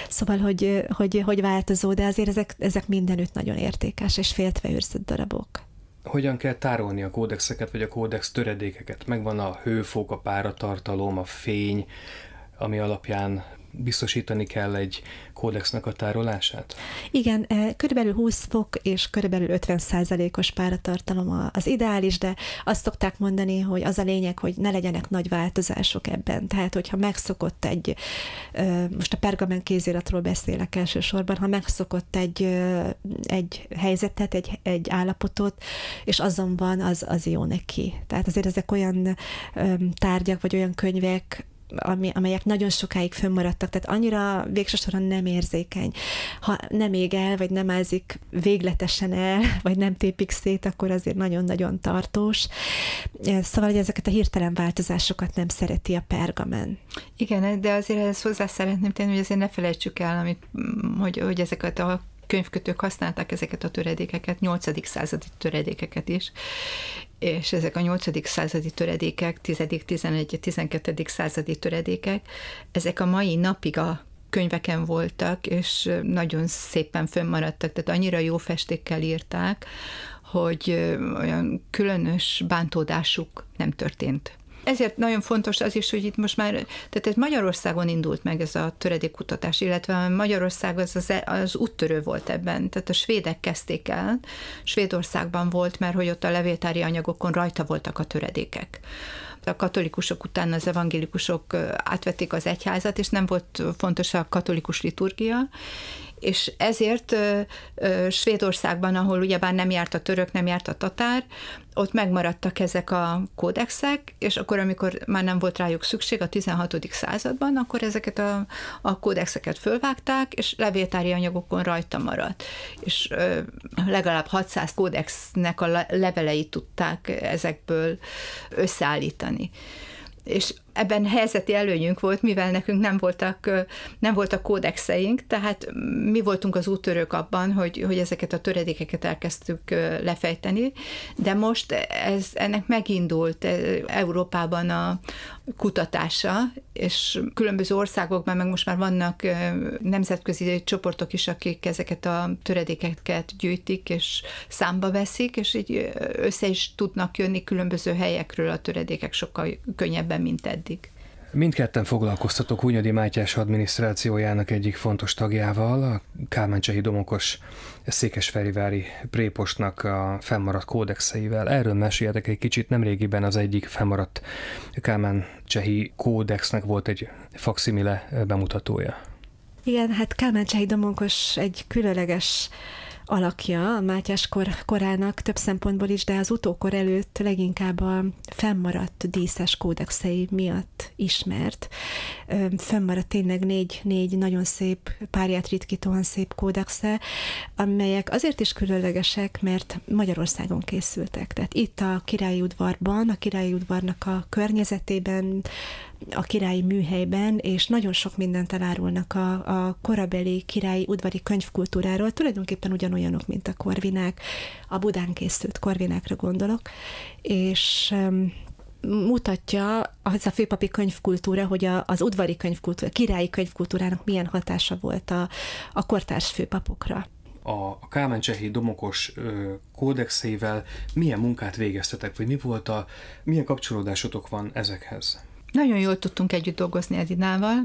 szóval, hogy, hogy, hogy változó, de azért ezek, ezek mindenütt nagyon értékes és féltve őrzött darabok hogyan kell tárolni a kódexeket, vagy a kódex töredékeket. Megvan a hőfok, a páratartalom, a fény, ami alapján biztosítani kell egy kódexnek a tárolását? Igen, eh, körülbelül 20 fok és körülbelül 50 százalékos páratartalom az ideális, de azt szokták mondani, hogy az a lényeg, hogy ne legyenek nagy változások ebben. Tehát, hogyha megszokott egy, eh, most a pergamen kéziratról beszélek elsősorban, ha megszokott egy, eh, egy helyzetet, egy, egy állapotot, és azon van, az, az jó neki. Tehát azért ezek olyan tárgyak, vagy olyan könyvek, ami, amelyek nagyon sokáig fönnmaradtak, tehát annyira végső nem érzékeny. Ha nem ég el, vagy nem ázik végletesen el, vagy nem tépik szét, akkor azért nagyon-nagyon tartós. Szóval, hogy ezeket a hirtelen változásokat nem szereti a pergamen. Igen, de azért ezt hozzá szeretném tenni, hogy azért ne felejtsük el, amit, hogy, hogy ezeket a könyvkötők használták ezeket a töredékeket, 8. századi töredékeket is, és ezek a 8. századi töredékek, 10., 11., 12. századi töredékek, ezek a mai napig a könyveken voltak, és nagyon szépen fönnmaradtak, tehát annyira jó festékkel írták, hogy olyan különös bántódásuk nem történt. Ezért nagyon fontos az is, hogy itt most már, tehát ez Magyarországon indult meg ez a töredékkutatás, illetve Magyarország az, az, e, az úttörő volt ebben, tehát a svédek kezdték el, Svédországban volt, mert hogy ott a levéltári anyagokon rajta voltak a töredékek a katolikusok után az evangélikusok átvették az egyházat, és nem volt fontos a katolikus liturgia, és ezért Svédországban, ahol ugyebár nem járt a török, nem járt a tatár, ott megmaradtak ezek a kódexek, és akkor, amikor már nem volt rájuk szükség a 16. században, akkor ezeket a, a kódexeket fölvágták, és levéltári anyagokon rajta maradt. És legalább 600 kódexnek a leveleit tudták ezekből összeállítani javítani. És ebben helyzeti előnyünk volt, mivel nekünk nem voltak, nem voltak kódexeink, tehát mi voltunk az úttörők abban, hogy, hogy ezeket a töredékeket elkezdtük lefejteni, de most ez, ennek megindult Európában a kutatása, és különböző országokban, meg most már vannak nemzetközi csoportok is, akik ezeket a töredékeket gyűjtik, és számba veszik, és így össze is tudnak jönni különböző helyekről a töredékek sokkal könnyebben, mint eddig. Mindketten foglalkoztatok Hunyadi Mátyás adminisztrációjának egyik fontos tagjával, a Kálmáncsehi Domokos Székesferivári Prépostnak a fennmaradt kódexeivel. Erről meséltek egy kicsit, nemrégiben az egyik fennmaradt Kálmáncsehi kódexnek volt egy faximile bemutatója. Igen, hát Kálmáncsehi domokos egy különleges alakja, a Mátyás kor, korának több szempontból is, de az utókor előtt leginkább a fennmaradt díszes kódexei miatt ismert. Fennmaradt tényleg négy, négy nagyon szép, párját ritkítóan szép kódexe, amelyek azért is különlegesek, mert Magyarországon készültek. Tehát itt a királyi udvarban, a királyi udvarnak a környezetében a királyi műhelyben, és nagyon sok mindent elárulnak a, a korabeli királyi udvari könyvkultúráról, tulajdonképpen ugyanolyanok, mint a korvinák, a Budán készült korvinákra gondolok, és mutatja az a főpapi könyvkultúra, hogy a, az udvari könyvkultúra, a királyi könyvkultúrának milyen hatása volt a, a kortárs főpapokra. A, a Kálmán Csehi domokos ö, kódexével milyen munkát végeztetek, vagy mi volt a, milyen kapcsolódásotok van ezekhez? Nagyon jól tudtunk együtt dolgozni Edinával.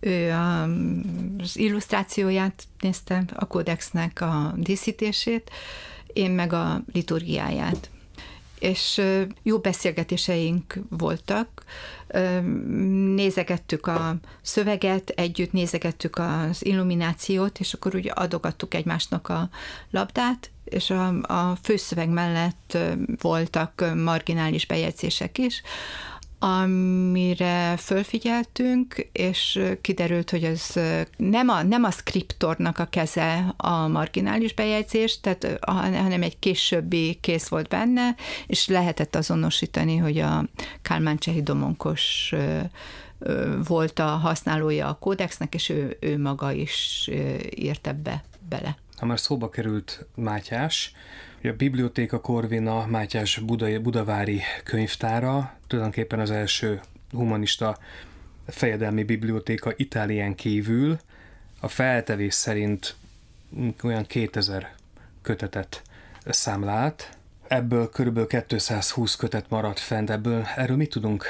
Ő az illusztrációját nézte, a kódexnek a díszítését, én meg a liturgiáját és jó beszélgetéseink voltak. Nézegettük a szöveget, együtt nézegettük az illuminációt, és akkor úgy adogattuk egymásnak a labdát, és a, a főszöveg mellett voltak marginális bejegyzések is, amire fölfigyeltünk, és kiderült, hogy ez nem a, nem a skriptornak a keze a marginális bejegyzés, tehát, hanem egy későbbi kész volt benne, és lehetett azonosítani, hogy a Kálmán Csehi Domonkos volt a használója a kódexnek, és ő, ő maga is írt ebbe bele. Ha már szóba került Mátyás, a Bibliotéka Korvina Mátyás Budai, Budavári könyvtára tulajdonképpen az első humanista fejedelmi bibliotéka Itálián kívül. A feltevés szerint olyan 2000 kötetet számlált. Ebből kb. 220 kötet maradt fent, ebből erről mit tudunk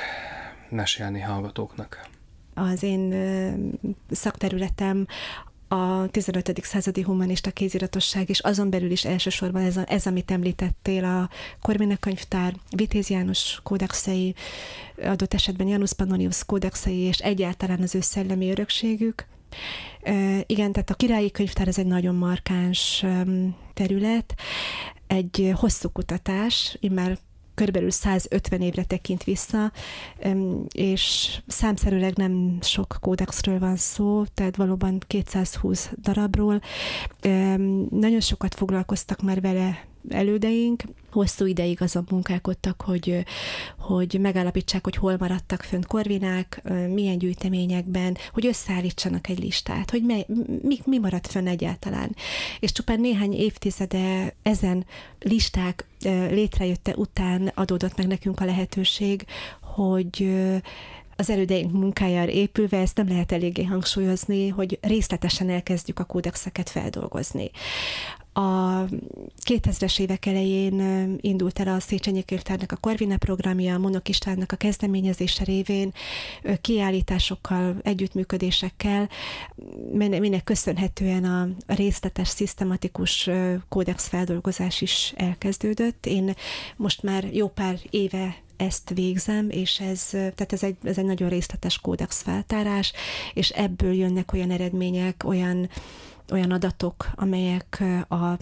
mesélni hallgatóknak? Az én szakterületem a 15. századi humanista kéziratosság, és azon belül is elsősorban ez, a, ez amit említettél, a Korvina könyvtár, Vitéz János kódexei, adott esetben Janusz Pannonius kódexei, és egyáltalán az ő szellemi örökségük. Igen, tehát a királyi könyvtár ez egy nagyon markáns terület, egy hosszú kutatás, immár körülbelül 150 évre tekint vissza, és számszerűleg nem sok kódexről van szó, tehát valóban 220 darabról. Nagyon sokat foglalkoztak már vele elődeink hosszú ideig azon munkálkodtak, hogy, hogy megállapítsák, hogy hol maradtak fönt korvinák, milyen gyűjteményekben, hogy összeállítsanak egy listát, hogy mely, mi, mi maradt fönn egyáltalán. És csupán néhány évtizede ezen listák létrejötte után adódott meg nekünk a lehetőség, hogy az elődeink munkájára épülve ezt nem lehet eléggé hangsúlyozni, hogy részletesen elkezdjük a kódexeket feldolgozni. A 2000-es évek elején indult el a Széchenyi Kirtárnak a Korvina programja, a Monok Istvánnak a kezdeményezése révén, kiállításokkal, együttműködésekkel, minek köszönhetően a részletes, szisztematikus kódex feldolgozás is elkezdődött. Én most már jó pár éve ezt végzem, és ez, tehát ez egy, ez egy nagyon részletes kódex feltárás, és ebből jönnek olyan eredmények, olyan olyan adatok, amelyek a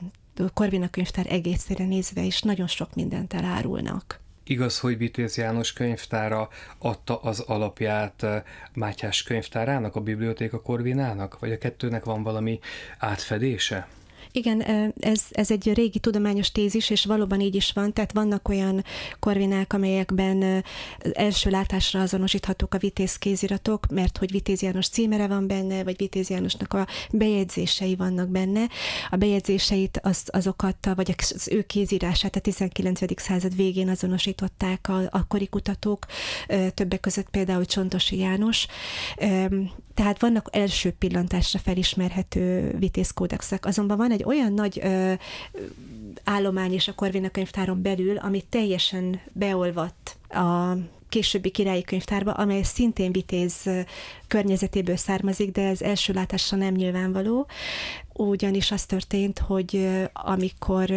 Korvina könyvtár egészére nézve is nagyon sok mindent elárulnak. Igaz, hogy Bitéz János könyvtára adta az alapját Mátyás könyvtárának, a bibliotéka Korvinának? Vagy a kettőnek van valami átfedése? Igen, ez, ez egy régi tudományos tézis, és valóban így is van, tehát vannak olyan korvinák, amelyekben első látásra azonosíthatók a vitéz kéziratok, mert hogy Vitéz János címere van benne, vagy Vitéz Jánosnak a bejegyzései vannak benne. A bejegyzéseit az, azokat, vagy az ő kézírását a 19. század végén azonosították a, akkori kutatók, többek között például Csontosi János. Tehát vannak első pillantásra felismerhető vitézkódexek, azonban van egy egy olyan nagy ö, állomány is a Korvina könyvtáron belül, ami teljesen beolvadt a későbbi királyi könyvtárba, amely szintén vitéz környezetéből származik, de ez első látásra nem nyilvánvaló ugyanis az történt, hogy amikor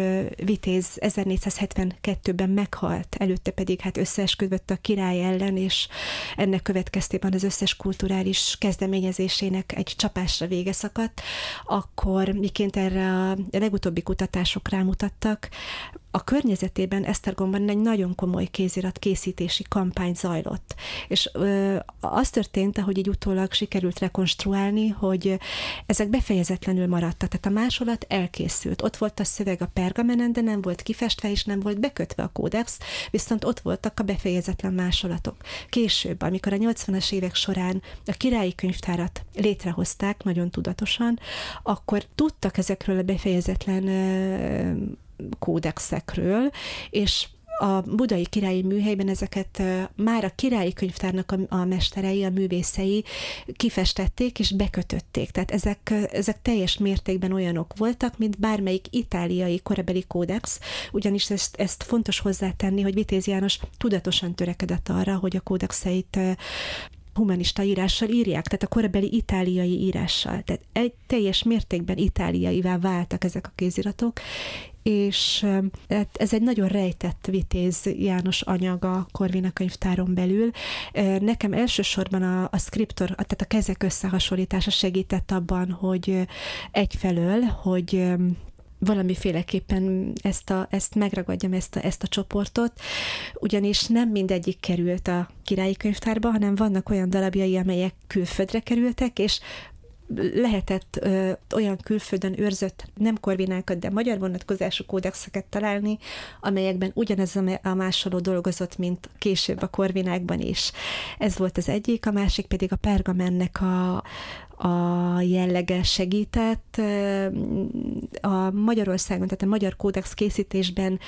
Vitéz 1472-ben meghalt, előtte pedig hát összeesküdött a király ellen, és ennek következtében az összes kulturális kezdeményezésének egy csapásra vége szakadt, akkor miként erre a legutóbbi kutatások rámutattak, a környezetében Esztergomban egy nagyon komoly kézirat készítési kampány zajlott. És ö, az történt, ahogy így utólag sikerült rekonstruálni, hogy ezek befejezetlenül maradtak. Tehát a másolat elkészült. Ott volt a szöveg a pergamenen, de nem volt kifestve és nem volt bekötve a kódex, viszont ott voltak a befejezetlen másolatok. Később, amikor a 80-as évek során a királyi könyvtárat létrehozták nagyon tudatosan, akkor tudtak ezekről a befejezetlen kódexekről, és a budai királyi műhelyben ezeket már a királyi könyvtárnak a, mesterei, a művészei kifestették és bekötötték. Tehát ezek, ezek teljes mértékben olyanok voltak, mint bármelyik itáliai korabeli kódex, ugyanis ezt, ezt fontos hozzátenni, hogy Vitéz János tudatosan törekedett arra, hogy a kódexeit humanista írással írják, tehát a korabeli itáliai írással. Tehát egy teljes mértékben itáliaivá váltak ezek a kéziratok, és hát ez egy nagyon rejtett vitéz János anyaga a Korvina könyvtáron belül. Nekem elsősorban a, a scriptor, tehát a kezek összehasonlítása segített abban, hogy egyfelől, hogy valamiféleképpen ezt, a, ezt megragadjam, ezt a, ezt a csoportot, ugyanis nem mindegyik került a királyi könyvtárba, hanem vannak olyan darabjai, amelyek külföldre kerültek, és lehetett ö, olyan külföldön őrzött, nem korvinákat, de magyar vonatkozású kódexeket találni, amelyekben ugyanez a másoló dolgozott, mint később a korvinákban is. Ez volt az egyik, a másik pedig a pergamennek a, a jellege segített. A Magyarországon, tehát a magyar kódex készítésben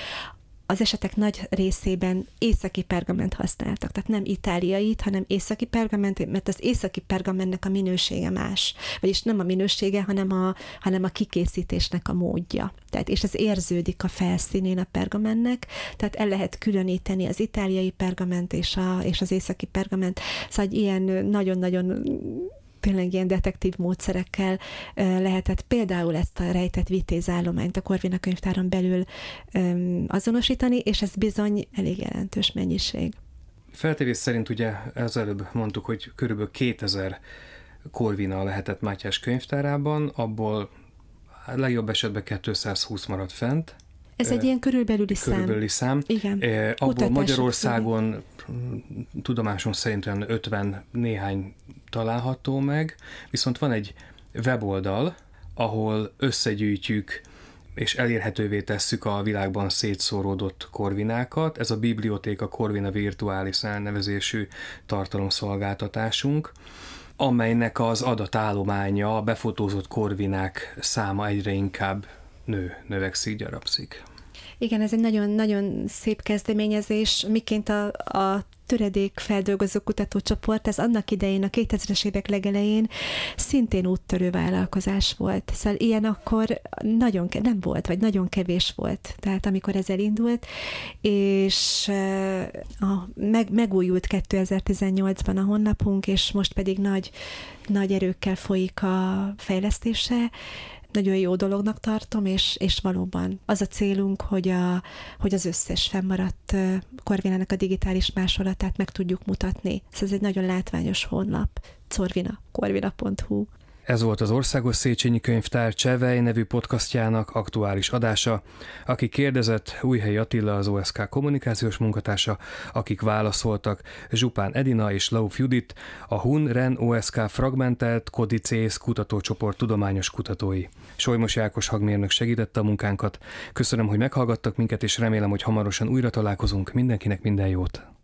az esetek nagy részében északi pergament használtak, tehát nem itáliait, hanem északi pergament, mert az északi pergamentnek a minősége más, vagyis nem a minősége, hanem a, hanem a kikészítésnek a módja. Tehát, és ez érződik a felszínén a pergamennek, tehát el lehet különíteni az itáliai pergament és, a, és az északi pergament, szóval ilyen nagyon-nagyon tényleg ilyen detektív módszerekkel lehetett például ezt a rejtett vitézállományt a Korvina könyvtáron belül azonosítani, és ez bizony elég jelentős mennyiség. Feltevés szerint ugye az előbb mondtuk, hogy körülbelül 2000 Korvina lehetett Mátyás könyvtárában, abból legjobb esetben 220 maradt fent, ez egy ilyen körülbelüli szám. Körülbelüli szám. Igen. Eh, abból Kutatások Magyarországon szüli. tudomásom szerint olyan 50 néhány található meg, viszont van egy weboldal, ahol összegyűjtjük és elérhetővé tesszük a világban szétszóródott korvinákat. Ez a Bibliotéka Korvina Virtuális elnevezésű tartalomszolgáltatásunk amelynek az adatállománya, a befotózott korvinák száma egyre inkább nő, növekszik, gyarapszik. Igen, ez egy nagyon-nagyon szép kezdeményezés, miként a, a töredék feldolgozó kutatócsoport, ez annak idején, a 2000-es évek legelején szintén úttörő vállalkozás volt. Szóval ilyen akkor nagyon nem volt, vagy nagyon kevés volt, tehát amikor ez elindult, és a, meg, megújult 2018-ban a honlapunk, és most pedig nagy, nagy erőkkel folyik a fejlesztése, nagyon jó dolognak tartom, és, és valóban az a célunk, hogy, a, hogy az összes fennmaradt Korvinának a digitális másolatát meg tudjuk mutatni. Szóval ez egy nagyon látványos honlap, corvina, corvina.hu. Ez volt az Országos Széchenyi Könyvtár Csevej nevű podcastjának aktuális adása. Aki kérdezett, Újhely Attila az OSK kommunikációs munkatársa, akik válaszoltak Zsupán Edina és Lauf Judit, a HUN-REN OSK fragmentelt Kodicész kutatócsoport tudományos kutatói. Solymos Jákos hagmérnök segítette a munkánkat. Köszönöm, hogy meghallgattak minket, és remélem, hogy hamarosan újra találkozunk. Mindenkinek minden jót!